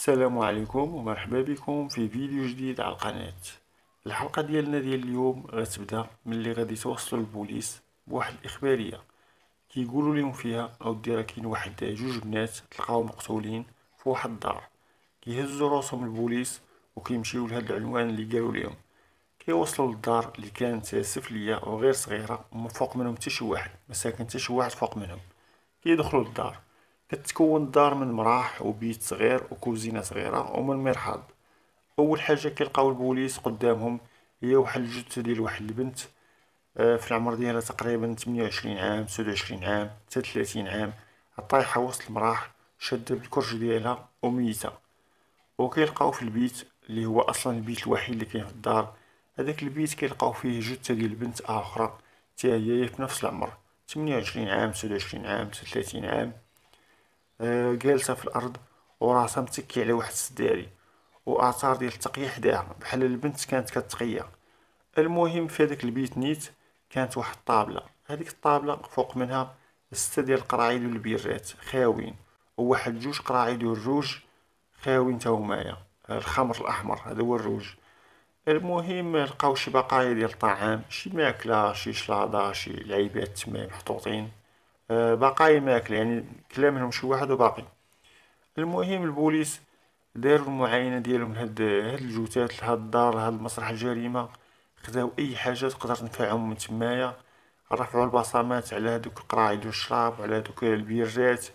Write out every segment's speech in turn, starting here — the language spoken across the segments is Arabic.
السلام عليكم ومرحبا بكم في فيديو جديد على القناة الحلقة ديالنا ديال اليوم غتبدا ملي غادي توصل البوليس بواحد الإخبارية كيقولوا لهم فيها اودي راه كاين واحد جوج بنات تلقاو مقتولين في واحد الدار كيهزوا راسهم البوليس وكيمشيو لهاد العنوان اللي قالوا لهم كيوصلوا للدار اللي كانت سفليه وغير صغيره وما فوق منهم حتى شي واحد ما ساكن حتى شي واحد فوق منهم كيدخلوا للدار كتكون الدار من مراح وبيت صغير وكوزينة صغيرة ومن مرحاض أول حاجة كيلقاو البوليس قدامهم هي واحد الجثة ديال واحد البنت آه، في العمر ديالها تقريبا 28 عام 29 عام حتى 30 عام طايحة وسط المراح شادة بالكرش ديالها وميتة وكيلقاو في البيت اللي هو أصلا البيت الوحيد اللي كاين في الدار هذاك البيت كيلقاو فيه جثة ديال بنت أخرى حتى هي في نفس العمر 28 عام 29 عام 30 عام آه، جالسه في الارض وراسها متكي على واحد السداري واثار ديال التقيه حداها بحال البنت كانت كتقيه المهم في هذاك البيت نيت كانت واحد الطابله هذيك الطابله فوق منها سته ديال القراعيد والبيرات خاوين وواحد جوج قراعيد الروج خاوين تا هومايا الخمر الاحمر هذا هو الروج المهم لقاو شي بقايا ديال الطعام شي ماكله شي شلاضه شي لعيبات تما محطوطين باقي ماكل يعني كلا منهم شي واحد وباقي المهم البوليس داروا المعاينه ديالهم لهاد هاد الجثث لهاد الدار لهاد المسرح الجريمه خداو اي حاجه تقدر تنفعهم من تمايا رفعوا البصمات على هادوك القراعي الشراب وعلى هادوك البيرات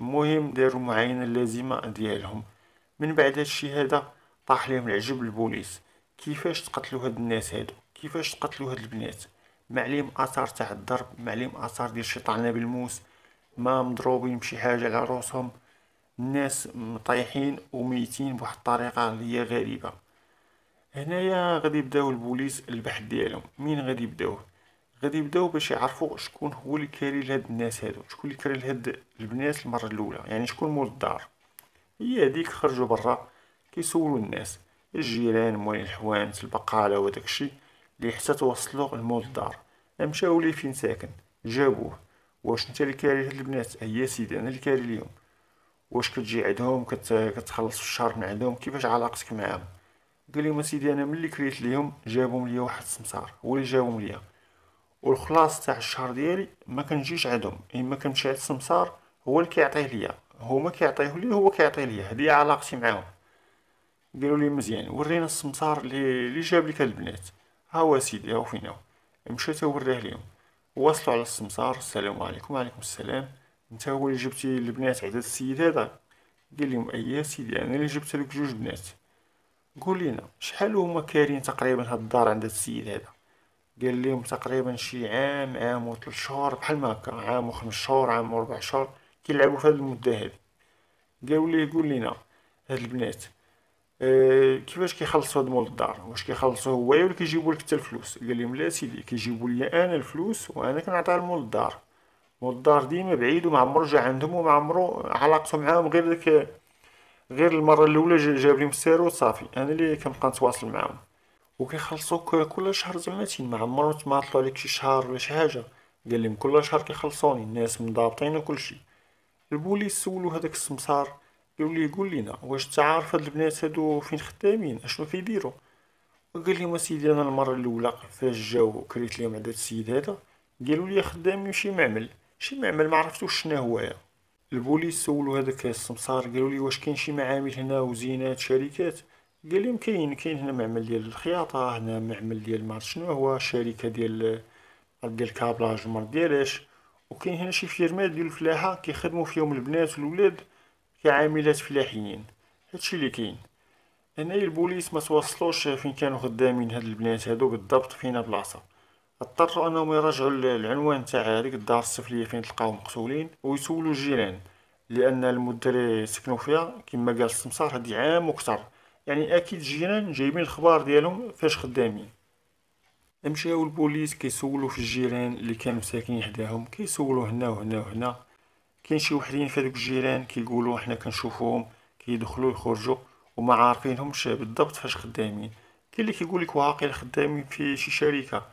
المهم داروا المعاينه اللازمه ديالهم من بعد هادشي هذا طاح لهم العجب البوليس كيفاش تقتلوا هاد الناس هادو كيفاش تقتلوا هاد البنات معليم اثار تاع الضرب معليم اثار ديال شي طعنه بالموس ما مضروبين بشي حاجه على راسهم الناس مطيحين وميتين بواحد الطريقه اللي هي غريبه هنايا غادي يبداو البوليس البحث ديالهم مين غادي يبداو غادي يبداو باش يعرفوا شكون هو اللي كاري لهاد الناس هادو شكون اللي كاري لهاد البنات المره الاولى يعني شكون مول الدار هي هذيك خرجوا برا كيسولوا الناس الجيران موالين الحوانت البقاله وداكشي لي حتى توصلو لمول الدار مشاو ليه فين ساكن جابوه واش نتا اللي كاري هاد البنات هي سيدي انا اللي كاري اليوم واش كتجي عندهم كت... كتخلص في الشهر من عندهم كيفاش علاقتك معاهم قال لهم سيدي انا ملي كريت ليهم جابهم ليا واحد السمسار هو اللي جابهم ليا والخلاص تاع الشهر ديالي ما كنجيش عندهم اما إيه، كنمشي عند السمسار هو اللي كيعطيه ليا هما كيعطيه لي هو كيعطيه ليا هذه علاقتي معاهم قالوا لي مزيان ورينا السمسار اللي جاب لك البنات هو سيدي هاو فينا مشيت وريه ليهم وصلوا على السمسار السلام عليكم وعليكم السلام انت هو اللي جبتي البنات عدد السيد هذا قال لهم اي سيدي انا اللي جبت لك جوج بنات قول لنا شحال هما كارين تقريبا هاد الدار عند السيد هذا قال لهم تقريبا شي عام عام و شهور بحال ما هكا عام و شهور عام ربع شهور كيلعبوا في هاد المده هذه قالوا لي قول لنا هاد البنات كيفاش كيخلصوا هاد مول الدار واش كيخلصوا هو ولا كيجيبوا لك حتى الفلوس قال لهم لا سيدي كيجيبوا لي انا الفلوس وانا كنعطيها لمول الدار مول الدار ديما بعيد وما عمرو جا عندهم وما عمرو علاقته معاهم غير ديك غير المره الاولى جاب لهم السيرو وصافي انا اللي كنبقى نتواصل معاهم وكيخلصوك كل شهر زعمتين ما عمرو تماطلوا عليك شي شهر ولا شي حاجه قال لهم كل شهر كيخلصوني الناس مضابطين وكلشي البوليس سولو هذاك السمسار يولي يقول لنا واش تعرف هاد البنات هادو فين خدامين اشنو كيديروا قال لهم سيدي انا المره الاولى فاش جاو كريت لهم عند السيد هذا قالوا لي خدامين شي معمل شي معمل ما عرفتوش شنو هو يعني. البوليس سولو هذاك السمسار قالوا لي واش كاين شي معامل هنا وزينات شركات قال لهم كاين كاين هنا معمل ديال الخياطه هنا معمل ديال ما شنو هو شركه ديال ديال الكابلاج وما ديالاش وكاين هنا شي فيرمات ديال الفلاحه كيخدموا فيهم البنات والولاد كعاملات فلاحيين هادشي اللي كاين هنايا البوليس ما توصلوش فين كانوا خدامين هاد البنات هادو بالضبط فينا بلاصه اضطروا انهم يراجعوا العنوان تاع هذيك الدار السفليه فين تلقاو مقتولين ويسولوا الجيران لان المده اللي سكنوا فيها كما قال السمسار هادي عام وكثر يعني اكيد الجيران جايبين الخبار ديالهم فاش خدامين مشاو البوليس كيسولوا في الجيران اللي كانوا ساكنين حداهم كيسولوا هنا وهنا وهنا كاين شي وحدين في هذوك الجيران كيقولوا حنا كنشوفوهم كيدخلوا يخرجوا وما عارفينهمش بالضبط فاش خدامين كاين اللي كيقول لك واقيلا خدامين في شي شركه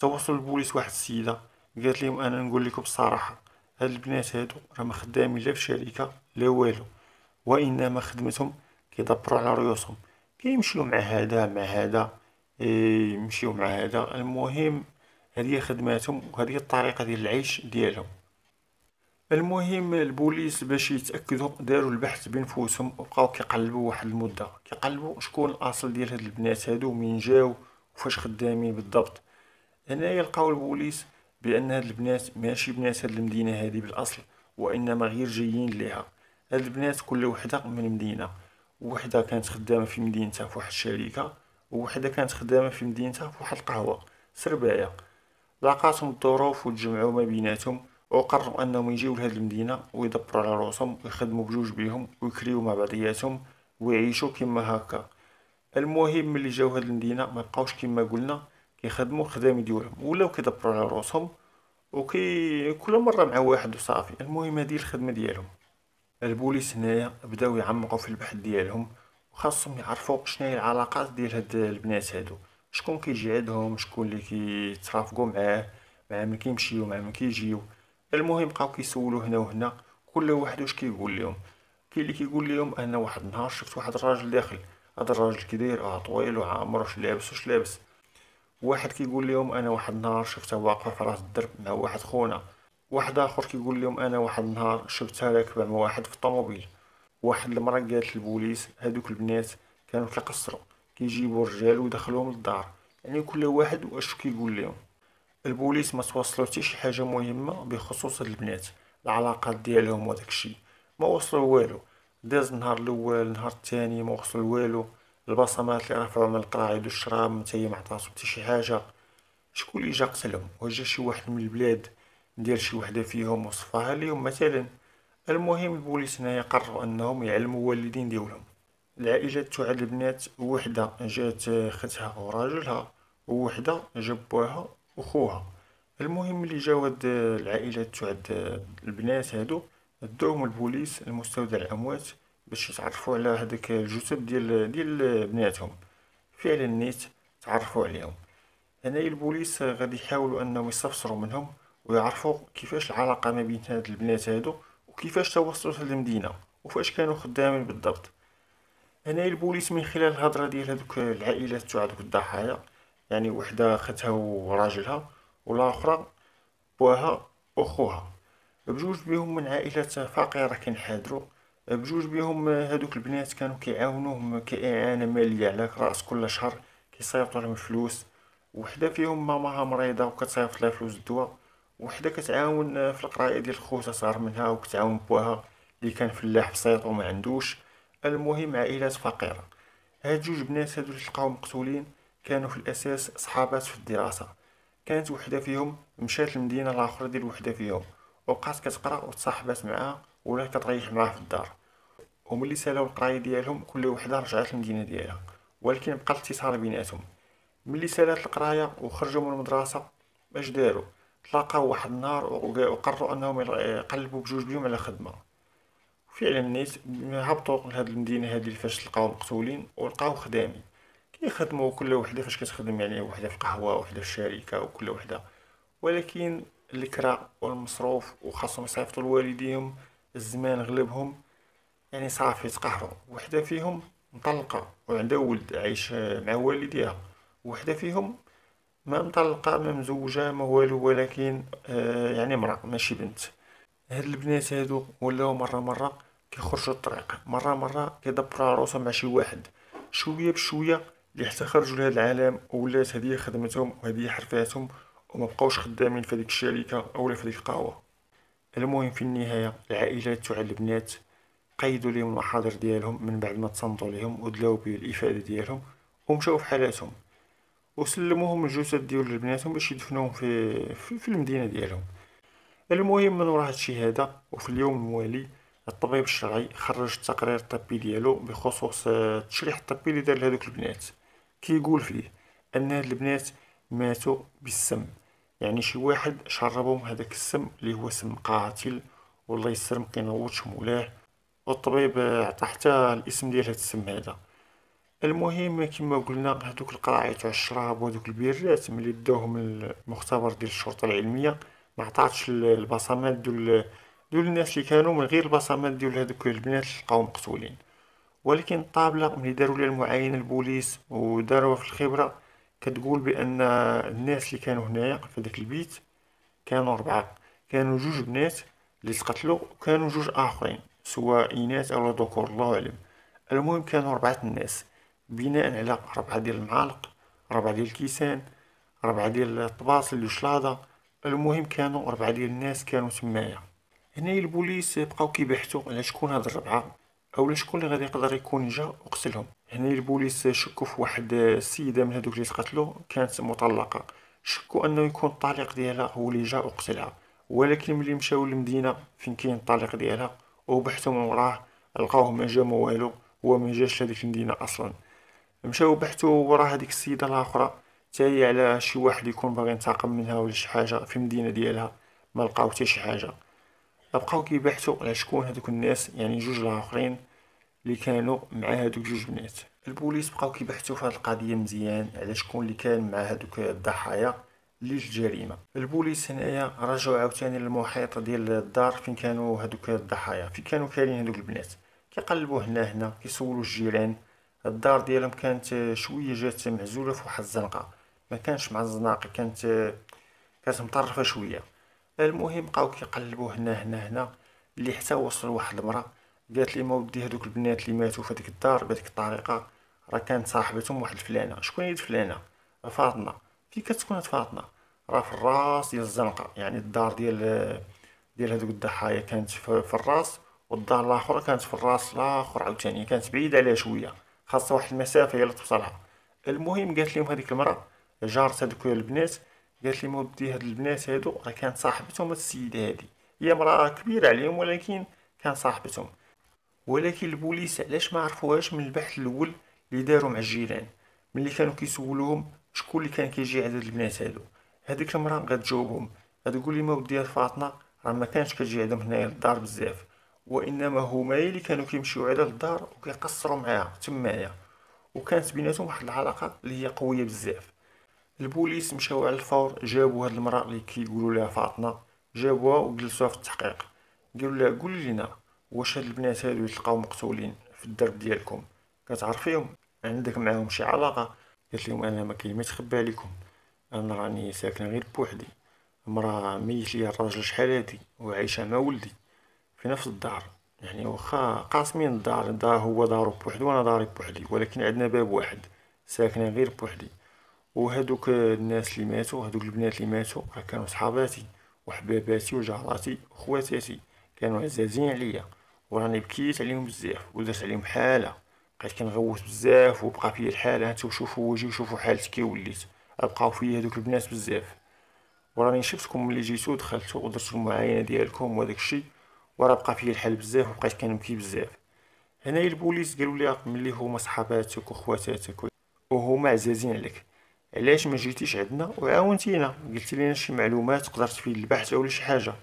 تواصل البوليس واحد السيده قالت لهم انا نقول لكم بصراحه هاد البنات هادو راه ما خدامين لا في شركه لا والو وانما خدمتهم كيدبروا على ريوسهم كيمشيو مع هذا مع هذا إيه، يمشيو مع هذا المهم هذه خدماتهم وهذه الطريقه ديال العيش ديالهم المهم البوليس باش يتاكدوا داروا البحث بنفوسهم وبقاو كيقلبوا واحد المده كيقلبوا شكون الاصل ديال هاد البنات هادو من جاو وفاش خدامين بالضبط هنايا لقاو البوليس بان هاد البنات ماشي بنات هاد المدينه هادي بالاصل وانما غير جايين ليها هاد البنات كل وحده من مدينه وحده كانت خدامه في مدينتها في واحد الشركه وحده كانت خدامه في مدينتها في واحد القهوه سربايه لاقاتهم الظروف وتجمعوا ما بيناتهم وقرروا انهم يجيو لهاد المدينه ويدبروا على روسهم ويخدموا بجوج بيهم ويكريو مع بعضياتهم ويعيشوا كما هكا المهم ملي جاو هاد المدينه ما بقاوش كما قلنا كيخدموا خدام ديالهم ولاو كيدبروا على روسهم وكي كل مره مع واحد وصافي المهم هادي الخدمه ديالهم البوليس هنايا بداو يعمقوا في البحث ديالهم وخاصهم يعرفوا شنو هي العلاقات ديال هاد البنات هادو شكون كيجي عندهم شكون اللي كيترافقوا معاه مع من كيمشيو مع من كيجيو المهم بقاو كيسولو هنا وهنا كل واحد واش كيقول لهم كاين اللي كيقول لهم ان واحد النهار شفت واحد الراجل داخل هذا الراجل كبير اه طويل وعامر واش لابس واش لابس واحد كيقول لهم انا واحد النهار شفتها واقفه في راس الدرب مع واحد خونا واحد اخر كيقول لهم انا واحد النهار شفتها راكبه مع واحد في الطوموبيل واحد المره قالت للبوليس هادوك البنات كانوا كيقصروا كيجيبوا الرجال ويدخلوهم للدار يعني كل واحد واش كيقول لهم البوليس ما توصلوا حتى شي حاجه مهمه بخصوص هاد البنات العلاقات ديالهم وداك الشيء ما وصلوا والو داز النهار الاول النهار الثاني ما وصل والو البصمات اللي رفعوا من القراعي والشراب حتى هي ما عطاتهم حتى شي حاجه شكون اللي جا قتلهم وجا شي واحد من البلاد ندير شي وحده فيهم وصفاها ليهم مثلا المهم البوليس هنايا يقرروا انهم يعلموا الوالدين ديالهم العائله تاع البنات وحده جات ختها وراجلها ووحده جبوها وخوها المهم اللي جاو هاد العائلات تاع البنات هادو داوهم البوليس المستودع الاموات باش يتعرفوا على هذاك الجثث ديال ديال بناتهم فعلا نيت تعرفوا عليهم هنايا البوليس غادي يحاولوا انهم يستفسروا منهم ويعرفوا كيفاش العلاقه ما بين هاد البنات هادو وكيفاش توصلوا للمدينه وفاش كانوا خدامين بالضبط هنايا البوليس من خلال الهضره ديال هذوك العائلات تاع هذوك الضحايا يعني وحده خاتها وراجلها والاخرى بواها اخوها بجوج بيهم من عائلات فقيره كنحادروا بجوج بيهم هادوك البنات كانوا كيعاونوهم كإعانة مالية على رأس كل شهر كيصيفطوا لهم فلوس وحدة فيهم ماماها مريضة وكتصيفط لها فلوس الدواء وحدة كتعاون في القراية ديال خوتها صغر منها وكتعاون بوها اللي كان فلاح بسيط وما عندوش المهم عائلات فقيرة هاد جوج بنات هادو اللي تلقاو مقتولين كانوا في الأساس صحابات في الدراسة كانت وحدة فيهم مشات للمدينه الأخرى ديال وحدة فيهم وبقات كتقرا وتصاحبات معها ولا كتريح معها في الدار وملي سالاو القراية ديالهم كل وحدة رجعت للمدينة ديالها ولكن بقى الاتصال بيناتهم ملي سالات القراية وخرجوا من المدرسة اش داروا تلاقاو واحد النهار وقرروا انهم يقلبوا بجوج بيوم على خدمه فعلا الناس هبطوا لهاد المدينه هذه فاش لقاو مقتولين ولقاو خدامي كيخدموا كل وحده فاش كتخدم يعني وحده في قهوه وحده في شركه وكل وحده ولكن الكرا والمصروف وخاصهم يصيفطوا لوالديهم الزمان غلبهم يعني صافي تقهروا وحده فيهم مطلقه وعندها ولد عايش مع والديها وحده فيهم ما مطلقه ما مزوجه ما والو ولكن آه يعني امراه ماشي بنت هاد البنات هادو ولاو مره مره كيخرجوا الطريق مره مره كيدبروا راسهم مع شي واحد شويه بشويه اللي حتى خرجوا لهذا العالم ولات هذه خدمتهم وهذه حرفاتهم وما بقاوش خدامين في هذيك الشركه او في هذيك القهوه المهم في النهايه العائلات تاع البنات قيدوا لهم المحاضر ديالهم من بعد ما تصنتوا لهم ودلاو بالافاده ديالهم ومشاو في حالاتهم وسلموهم الجثث ديال لبناتهم باش يدفنوهم في, في, في المدينه ديالهم المهم من وراء هادشي هذا وفي اليوم الموالي الطبيب الشرعي خرج التقرير الطبي ديالو بخصوص آه، التشريح الطبي اللي دار لهذوك البنات كيقول فيه ان هاد البنات ماتوا بالسم يعني شي واحد شربهم هذاك السم اللي هو سم قاتل والله يسر مكينوضش مولاه والطبيب عطى حتى الاسم ديال هاد السم هذا المهم كما قلنا هذوك القراعي تاع الشراب وهذوك البيرات ملي داوهم المختبر ديال الشرطه العلميه ما عطاتش البصمات دول دول الناس اللي كانوا من غير البصمات ديال هذوك البنات اللي لقاو مقتولين ولكن الطابله ملي داروا لها المعاينه البوليس وداروها في الخبره كتقول بان الناس اللي كانوا هنايا في داك البيت كانوا اربعه كانوا جوج بنات اللي تقتلوا وكانوا جوج اخرين سواء اناث او ذكور الله اعلم المهم كانوا اربعه الناس بناء على ربعه ديال المعالق ربعه ديال الكيسان ربعه ديال اللي والشلاضه المهم كانوا ربعه ديال الناس كانوا تمايا هنا البوليس بقاو كيبحثوا على شكون هاد الربعه اولا شكون اللي غادي يقدر يكون جا وقتلهم هنا البوليس شكوا في واحد السيده من هذوك اللي تقتلوا كانت مطلقه شكوا انه يكون الطليق ديالها هو اللي جا وقتلها ولكن ملي مشاو للمدينه فين كاين الطليق ديالها وبحثوا من وراه لقاوه ما جا ما والو هو ما جاش لهذيك المدينه اصلا مشاو بحثوا ورا هذيك السيده الاخرى تاهي على شي واحد يكون باغي ينتقم منها ولا شي حاجه في المدينه ديالها ما لقاو حتى شي حاجه بقاو كيبحثوا على شكون هذوك الناس يعني جوج الاخرين اللي كانوا مع هذوك جوج بنات البوليس بقاو كيبحثوا في هذه القضيه مزيان على شكون اللي كان مع هذوك الضحايا اللي جريمه البوليس هنايا رجعوا عاوتاني للمحيط ديال الدار فين كانوا هذوك الضحايا فين كانوا كاينين هذوك البنات كيقلبوا هنا هنا كيسولوا الجيران الدار ديالهم كانت شويه جات معزوله في واحد الزنقه ما كانش مع الزناقي كانت كانت مطرفه شويه المهم بقاو كيقلبو هنا هنا هنا اللي حتى وصل واحد المراه قالت لي مودي هذوك البنات اللي ماتوا في هذيك الدار بهذيك الطريقه راه كانت صاحبتهم واحد الفلانه شكون هي فلانه فاطمه في كتكون فاطمه راه في الراس ديال الزنقه يعني الدار ديال ديال هذوك الضحايا كانت في الراس والدار الاخرى كانت في الراس الاخر عاوتاني كانت بعيده عليها شويه خاصها واحد المسافه هي اللي توصلها المهم قالت لهم هذيك المراه جارت هذوك البنات قالت لي مودي هاد البنات هادو راه كانت صاحبتهم هاد السيده هادي هي امراه كبيره عليهم ولكن كان صاحبتهم ولكن البوليس علاش ما عرفوهاش من البحث الاول اللي داروا مع الجيران ملي كانوا كيسولوهم شكون اللي كان كيجي عدد البنات هادو هذيك المراه غتجاوبهم غتقول لي مودي فاطمه راه ما كانش كتجي عندهم هنايا للدار بزاف وانما هما اللي كانوا كيمشيو على الدار وكيقصروا معاها تمايا وكانت بيناتهم واحد العلاقه اللي هي قويه بزاف البوليس مشاو على الفور جابوا هاد المرأة اللي كيقولوا لها فاطمة جابوها وجلسوها في التحقيق قالوا لها قولي لينا واش هاد البنات هادو يتلقاو مقتولين في الدرب ديالكم كتعرفيهم عندك معاهم شي علاقة قالت لهم انا ما كاين ما تخبى عليكم انا راني ساكنة غير بوحدي مرا ميت ليا الراجل شحال هادي وعايشة مع ولدي في نفس الدار يعني واخا قاسمين الدار دا هو دارو بوحدو وانا داري بوحدي ولكن عندنا باب واحد ساكنة غير بوحدي وهذوك الناس اللي ماتوا هذوك البنات اللي ماتوا راه كانوا صحاباتي وحباباتي وجاراتي وخواتاتي كانوا عزازين عليا وراني بكيت عليهم بزاف ودرت عليهم حاله بقيت كنغوت بزاف وبقى فيا الحاله هانتو شوفوا وجهي وشوفوا حالتي كي وليت بقاو فيا هذوك البنات بزاف وراني شفتكم ملي جيتو دخلتو ودرتو المعاينه ديالكم وداك الشيء وراه بقى فيا الحال بزاف وبقيت كنبكي بزاف هنايا البوليس قالوا لي ملي هما صحاباتك وخواتاتك وهما عزازين عليك علاش ما جيتيش عندنا وعاونتينا قلت لينا شي معلومات قدرت في البحث ولا شي حاجه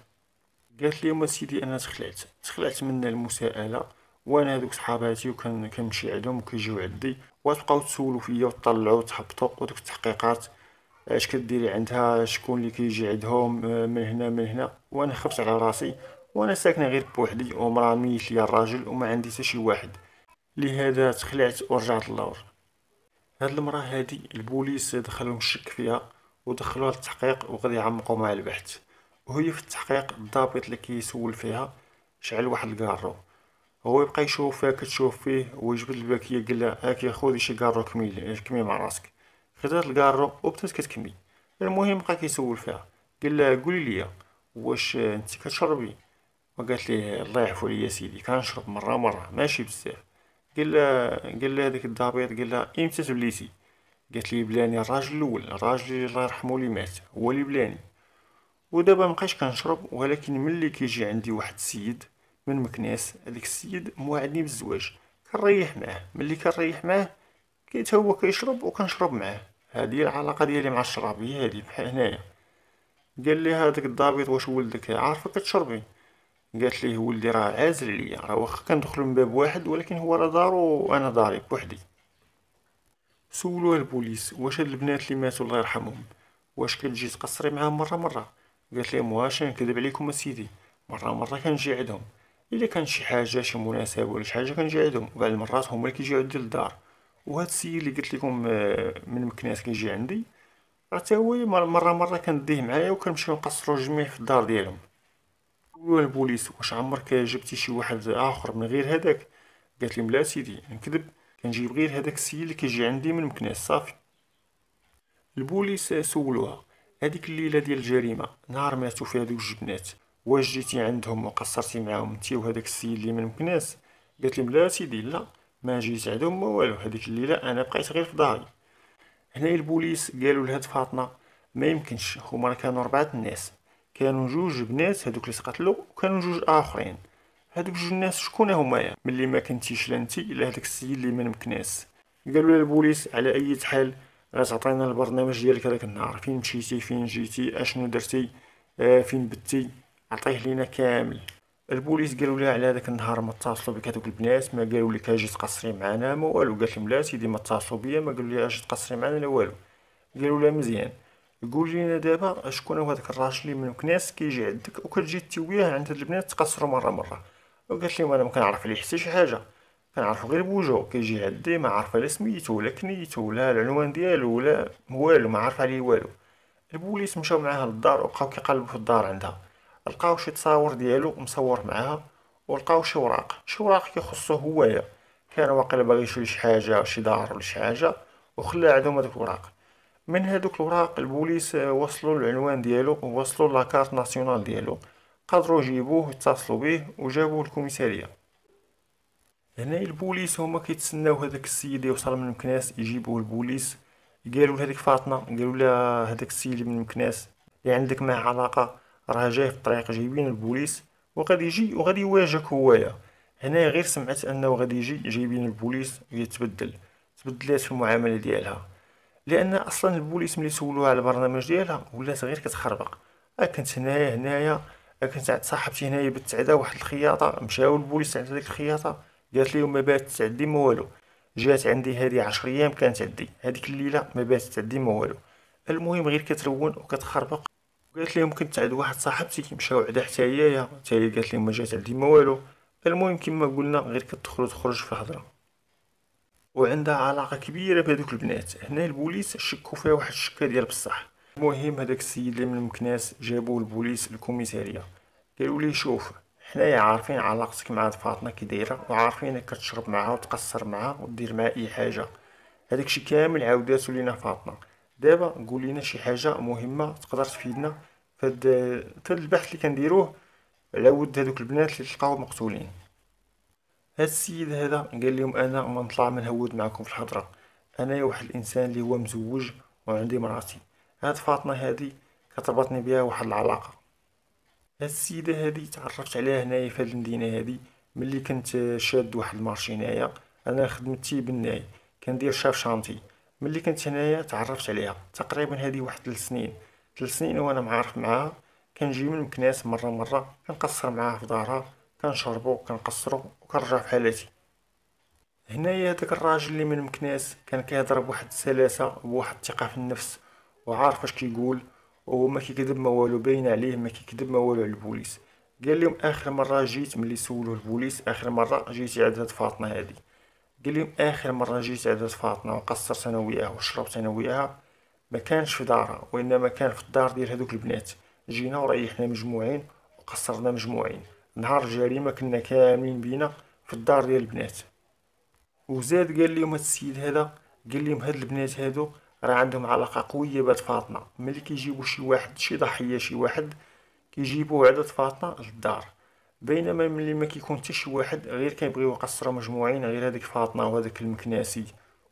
قالت لي سيدي انا تخلعت تخلعت من المساءله وانا هذوك صحاباتي وكان كنمشي عندهم وكيجيو عندي وتبقاو تسولوا فيا وتطلعوا وتهبطوا ودوك التحقيقات اش كديري عندها شكون اللي كيجي عندهم من هنا من هنا وانا خفت على راسي وانا ساكنه غير بوحدي ومرا ميت ليا الراجل وما عندي حتى شي واحد لهذا تخلعت ورجعت للور هاد المراه هادي البوليس دخلهم الشك فيها ودخلوها للتحقيق وغادي يعمقوا مع البحث وهي في التحقيق الضابط اللي كيسول فيها شعل واحد الكارو هو يبقى يشوف فيها كتشوف فيه ويجبد الباكيه قال لها هاكي خودي شي كارو كميل كمي مع راسك خدات الكارو وبدات كتكمي المهم بقى كيسول فيها قال لها قولي ليا واش انت كتشربي وقالت ليه الله يعفو عليا يا سيدي كنشرب مره مره ماشي بزاف قال لها قال إيه لها هذاك الضابط قال لها امتى تبليتي قالت لي بلاني الراجل الاول الراجل اللي الله يرحمه اللي مات هو اللي بلاني ودابا مابقاش كنشرب ولكن ملي كيجي عندي واحد السيد من مكناس هذاك السيد موعدني بالزواج كنريح معاه ملي كنريح معاه كيت هو كيشرب وكنشرب معاه هذه العلاقه ديالي مع الشراب هي هذه بحال هنايا قال لي هذاك الضابط واش ولدك عارفك تشربي قالت ليه ولدي راه عازل عليا راه واخا كندخلو من باب واحد ولكن هو راه دارو وانا داري بوحدي سولوا البوليس واش هاد البنات اللي ماتوا الله يرحمهم واش كتجي تقصري معاهم مره مره قالت لهم واش نكذب عليكم اسيدي مره مره كنجي عندهم الا كان شي حاجه شي مناسبه ولا شي حاجه كنجي عندهم بعض المرات هما اللي كيجيو عندي للدار وهاد السيد اللي قلت لكم آه، من مكناس كيجي عندي راه حتى هو مره مره كنديه معايا وكنمشيو نقصرو جميع في الدار ديالهم البوليس واش عمرك جبتي شي واحد اخر من غير هذاك قالت لي لا سيدي نكذب كنجيب غير هذاك السيد اللي كيجي عندي من مكناس صافي البوليس سولوها هذيك الليله ديال الجريمه نهار ماتو فيها دوك الجبنات واش جيتي عندهم وقصرتي معاهم انت وهذاك السيد اللي من مكناس قالت لي لا سيدي لا ما جيت عندهم ما والو هذيك الليله انا بقيت غير في داري هنا البوليس قالوا لهاد فاطمه ما يمكنش هما كانوا اربعه الناس كانوا جوج بنات هذوك اللي تقتلوا وكانوا جوج اخرين هذوك جوج الناس شكون هما من ملي ما كنتيش لا انت لا هذاك السيد اللي ما مكناس قالوا للبوليس على اي حال غتعطينا البرنامج ديالك هذاك النهار فين مشيتي فين جيتي اشنو درتي آه فين بدتي عطيه لينا كامل البوليس قالوا لها على هذاك النهار ما اتصلوا بك هذوك البنات ما قالوا لك اجي تقصري معنا ما والو قالت لهم لا سيدي ما اتصلوا بيا ما قالوا لي اجي تقصري معنا لا والو قالوا لها مزيان قول لينا دابا شكون هو داك الراجل اللي من كناس كيجي عندك وكتجي تويه عند هاد البنات تقصروا مره مره وقالت لي انا ما كنعرف عليه حتى شي حاجه كنعرفو غير بوجهو كيجي عندي ما عارفه لا سميتو ولا كنيتو ولا العنوان ديالو ولا والو ما عارفه عليه والو البوليس مشاو معاها للدار وبقاو كيقلبوا في الدار عندها لقاو شي تصاور ديالو مصور معاها ولقاو شي وراق شي وراق كيخصو هوايا كان واقيلا باغي يشري شي حاجه شي دار ولا شي حاجه وخلى عندهم هذوك الوراق من هادوك الوراق البوليس آه، وصلوا العنوان ديالو وصلوا لاكارت ناسيونال ديالو قدروا يجيبوه يتصلوا به وجابوه الكوميساريه هنا البوليس هما كيتسناو هذاك السيد يوصل من مكناس يجيبوه البوليس قالوا لهذيك فاطمه قالوا لها هذاك السيد من مكناس اللي عندك معاه علاقه راه جاي في الطريق جايبين البوليس وغادي يجي وغادي يواجهك هويا هنا غير سمعت انه غادي يجي جايبين البوليس يتبدل تبدلات في المعامله ديالها لان اصلا البوليس ملي سولوها على البرنامج ديالها ولات غير كتخربق أه كنت هنايا هنايا أه كنت صاحبتي هنايا بالتعدا واحد الخياطه مشاو البوليس عند ديك الخياطه قالت لهم ما بات تعدي ما والو جات عندي هذه 10 ايام كانت عندي هذيك الليله ما بات تعدي ما والو المهم غير كترون وكتخربق قالت لهم كنت عند واحد صاحبتي مشاو عندها حتى هي حتى هي قالت لهم ما جات عندي ما والو المهم كما قلنا غير كتدخل وتخرج في الهضره وعندها علاقه كبيره بهذوك البنات هنا البوليس شكوا فيها واحد الشكه ديال بصح المهم هذاك السيد اللي من مكناس جابوه البوليس الكوميساريه قالوا ليه شوف حنايا عارفين علاقتك مع فاطمه كي دايره وعارفينك كتشرب معاها وتقصر معاها ودير معاها اي حاجه الشيء كامل عاوداتو لينا فاطمه دابا قول لينا شي حاجه مهمه تقدر تفيدنا في هذا البحث اللي كنديروه على ود هذوك البنات اللي تلقاو مقتولين هاد السيد هذا قال لهم انا ما نطلع من هود معكم في الحضره انا واحد الانسان اللي هو مزوج وعندي مراتي هاد فاطمه هادي كتربطني بها واحد العلاقه هاد السيده هادي تعرفت عليها هنايا في هاد المدينه هادي ملي كنت شاد واحد المارشي هنايا انا خدمتي بالناي كندير شاف شانتي ملي كنت هنايا تعرفت عليها تقريبا هادي واحد ثلاث سنين ثلاث سنين وانا معارف معاها كنجي من مكناس مره مره كنقصر معاها في دارها كنشربو كنقصرو وكنرجع في حالتي هنايا داك الراجل اللي من مكناس كان كيهضر بواحد السلاسه وبواحد الثقه في النفس وعارف اش كيقول وهو ما كيكذب ما والو باين عليه ما كيكذب ما والو على البوليس قال لهم اخر مره جيت ملي سولوه البوليس اخر مره جيت عند هاد فاطمه هادي قال لهم اخر مره جيت عند هاد فاطمه وقصرت انا وياها وشربت انا وياها ما كانش في دارها وانما كان في الدار ديال هذوك البنات جينا وريحنا مجموعين وقصرنا مجموعين نهار الجريمه كنا كاملين بينا في الدار ديال البنات وزاد قال لهم هاد السيد هذا قال لهم هاد البنات هادو راه عندهم علاقه قويه بات فاطمه ملي كيجيبوا شي واحد شي ضحيه شي واحد كيجيبوه عدد فاطمه للدار بينما ملي ما كيكون حتى شي واحد غير كيبغيو قصره مجموعين غير هذيك فاطمه وهذاك المكناسي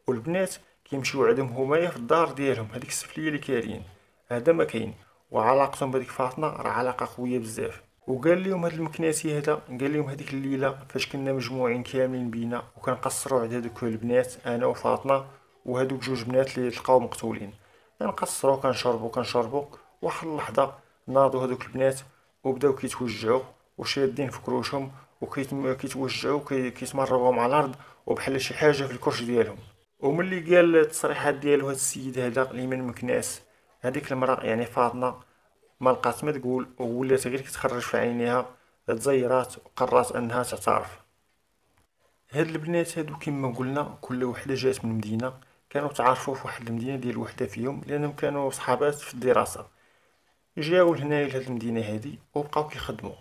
والبنات كيمشيو عندهم هما في الدار ديالهم هذيك السفليه اللي كاين هذا ما كاين وعلاقتهم بهذيك فاطمه راه علاقه قويه بزاف وقال لهم هاد المكناسي هذا قال لهم هذيك الليله فاش كنا مجموعين كاملين بينا وكنقصروا على هادوك البنات انا وفاطمه وهادوك جوج بنات اللي تلقاو مقتولين كنقصروا كنشربوا كنشربوا واحد اللحظه ناضوا هادوك البنات وبداو كيتوجعوا وشادين في كروشهم وكيتوجعوا كيتمرغوا مع الارض وبحال شي حاجه في الكرش ديالهم وملي قال التصريحات ديالو هاد السيد هذا اللي من مكناس هذيك المراه يعني فاطمه ما لقات ما تقول ولات غير كتخرج في عينيها تزيرات وقررت انها تعترف هاد البنات هادو كما قلنا كل وحده جات من مدينه كانوا تعرفوا في واحد المدينه ديال وحده فيهم لانهم كانوا صحابات في الدراسه جاو لهنايا لهاد المدينه هادي وبقاو كيخدموا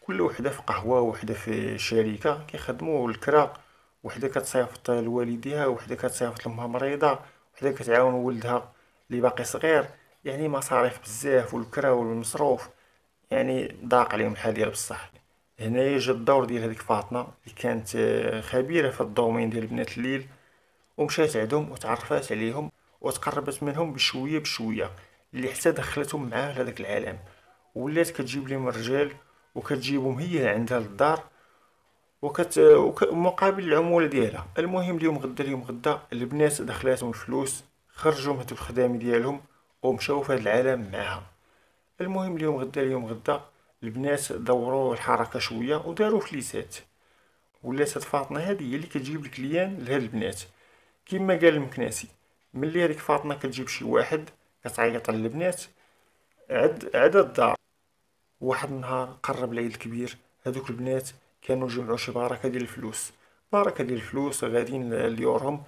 كل وحده في قهوه وحده في شركه كيخدموا الكرا وحده كتصيفط لوالديها وحده كتصيفط لامها مريضه وحده كتعاون ولدها اللي باقي صغير يعني مصاريف بزاف والكرا والمصروف يعني ضاق عليهم الحال ديال بصح هنا يجي الدور ديال هذيك فاطمه اللي كانت آه، خبيره في الدومين ديال بنات الليل ومشات عندهم وتعرفات عليهم وتقربت منهم بشويه بشويه اللي حتى دخلتهم معاه لهذاك العالم ولات كتجيب لهم الرجال وكتجيبهم هي عندها للدار وكت آه، مقابل العموله ديالها المهم اليوم غدا اليوم غدا البنات دخلاتهم الفلوس خرجوا من الخدام ديالهم ومشاو في هذا العالم معها المهم اليوم غدا اليوم غدا البنات دوروا الحركه شويه وداروا فليسات ولات فاطمه هذه هي اللي كتجيب الكليان لهاد البنات كما قال المكناسي ملي هذيك فاطمه كتجيب شي واحد كتعيط على البنات عد عد الدار واحد النهار قرب العيد الكبير هذوك البنات كانوا جمعوا شي بركه ديال الفلوس بركه ديال الفلوس غاديين لديورهم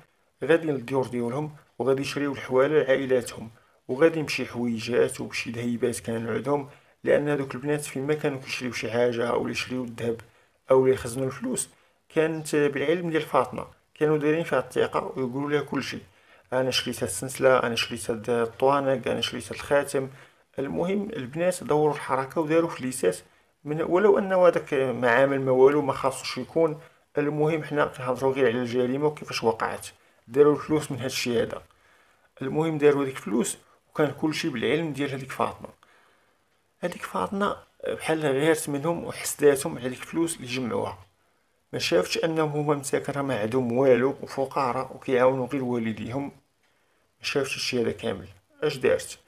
غاديين للديور ديالهم وغادي يشريو الحواله لعائلاتهم وغادي بشي حويجات وبشي دهيبات كان عندهم لان هذوك البنات فيما كانوا كيشريو شي حاجه او يشريو الذهب او يخزنوا الفلوس كانت بالعلم ديال فاطمه كانوا دايرين فيها الثقه ويقولوا لها كلشي انا شريت السنسله السلسله انا شريت الطوانق انا شريت الخاتم المهم البنات دوروا الحركه وداروا فليسات من ولو ان هذاك معامل ما والو ما خاصوش يكون المهم حنا كنهضروا غير على الجريمه وكيفاش وقعت داروا الفلوس من هاد الشيء هذا المهم داروا ديك الفلوس وكان كلشي بالعلم ديال هذيك فاطمه هذيك فاطمه بحال غيرت منهم وحسداتهم على ديك الفلوس اللي جمعوها ما شافتش انهم هما مساكن راه ما عندهم والو وفقراء وكيعاونوا غير والديهم ما شافتش الشيء هذا كامل اش دارت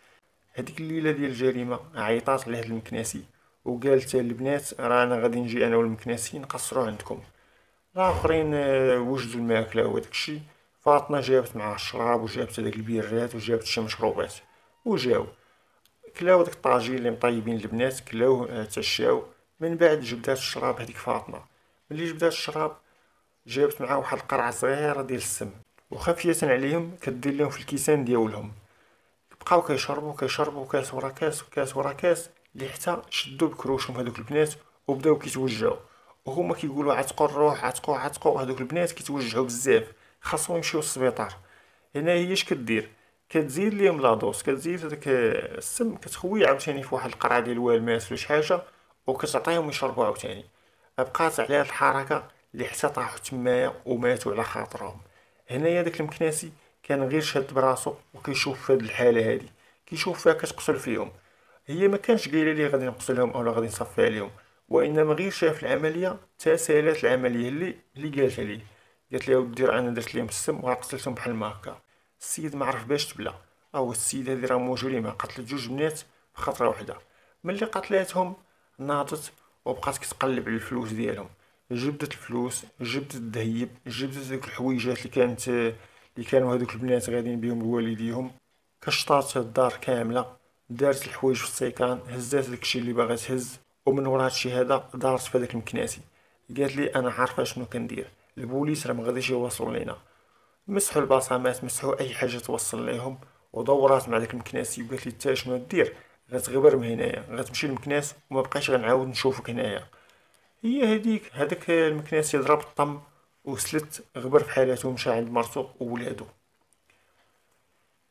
هذيك الليله ديال الجريمه عيطات لهاد المكناسي وقالت البنات راه انا غادي نجي انا والمكناسي نقصروا عندكم الاخرين آه، وجدوا الماكله وداكشي فاطمه جابت معها الشراب وجابت هذاك البيرات وجابت شي مشروبات وجاو كلاو داك الطاجين اللي مطيبين البنات كلاوه آه، تعشاو من بعد جبدات الشراب هذيك فاطمه ملي جبدات الشراب جابت معاه واحد القرعه صغيره ديال السم وخفيه عليهم كدير لهم في الكيسان ديالهم بقاو كيشربوا كيشربوا كاس ورا كاس وكاس ورا كاس اللي حتى شدوا بكروشهم هذوك البنات وبداو كيتوجعوا وهما كيقولوا عتقوا الروح عتقوا عتقوا هذوك البنات كيتوجعوا بزاف خاصهم يمشيو للسبيطار هنا هي اش كدير كتزيد ليهم لادوس كتزيد داك السم كتخويه عاوتاني في واحد القرعه ديال الوالماس ولا شي حاجه وكتعطيهم يشربوا عاوتاني بقات على هاد الحركه اللي حتى طاحوا تمايا وماتوا على خاطرهم هنايا داك المكناسي كان غير شاد براسو وكيشوف في هاد الحاله هادي كيشوف فيها كتقتل فيهم هي ما كانش قايله ليه غادي نقتلهم اولا غادي نصفي عليهم وانما غير شاف العمليه تسالات العمليه اللي اللي قالت ليه قالت لي دير انا درت ليهم السم وقتلتهم بحال ما هكا السيد ما عرف باش تبلى او السيده اللي راه مجرمه قتلت جوج بنات بخطره وحده ملي قتلاتهم ناضت وبقات كتقلب على الفلوس ديالهم جبدت الفلوس جبدت الذهب جبدت ذوك الحويجات اللي كانت اللي كانوا هذوك البنات غاديين بهم لوالديهم كشطات الدار كامله دارت الحوايج في السيكان هزات داكشي اللي باغا تهز ومن ورا هادشي هذا دارت في هذاك المكناسي قالت لي انا عارفه شنو كندير البوليس راه ما غاديش يوصلوا لينا مسحوا البصمات مسحوا اي حاجه توصل ليهم ودورات مع داك المكناسي وقالت لي حتى شنو دير غتغبر من هنايا غتمشي للمكناس وما بقاش غنعاود نشوفك هنايا هي هذيك هذاك المكناسي ضرب الطم وسلت غبر في حالته ومشى عند مرتو وولادو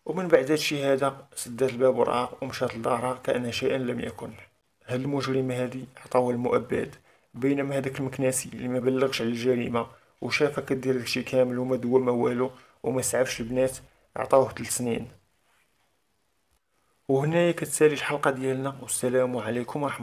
ومن بعد هادشي هذا سدات الباب ورعاه ومشات لدارها كأن شيئا لم يكن هاد المجرمة هادي عطاوها المؤبد بينما هذاك المكناسي اللي ما بلغش على الجريمة وشافها كدير داكشي كامل وما دوى ما والو وما سعفش البنات عطاوه 3 سنين وهنايا كتسالي الحلقه ديالنا والسلام عليكم ورحمه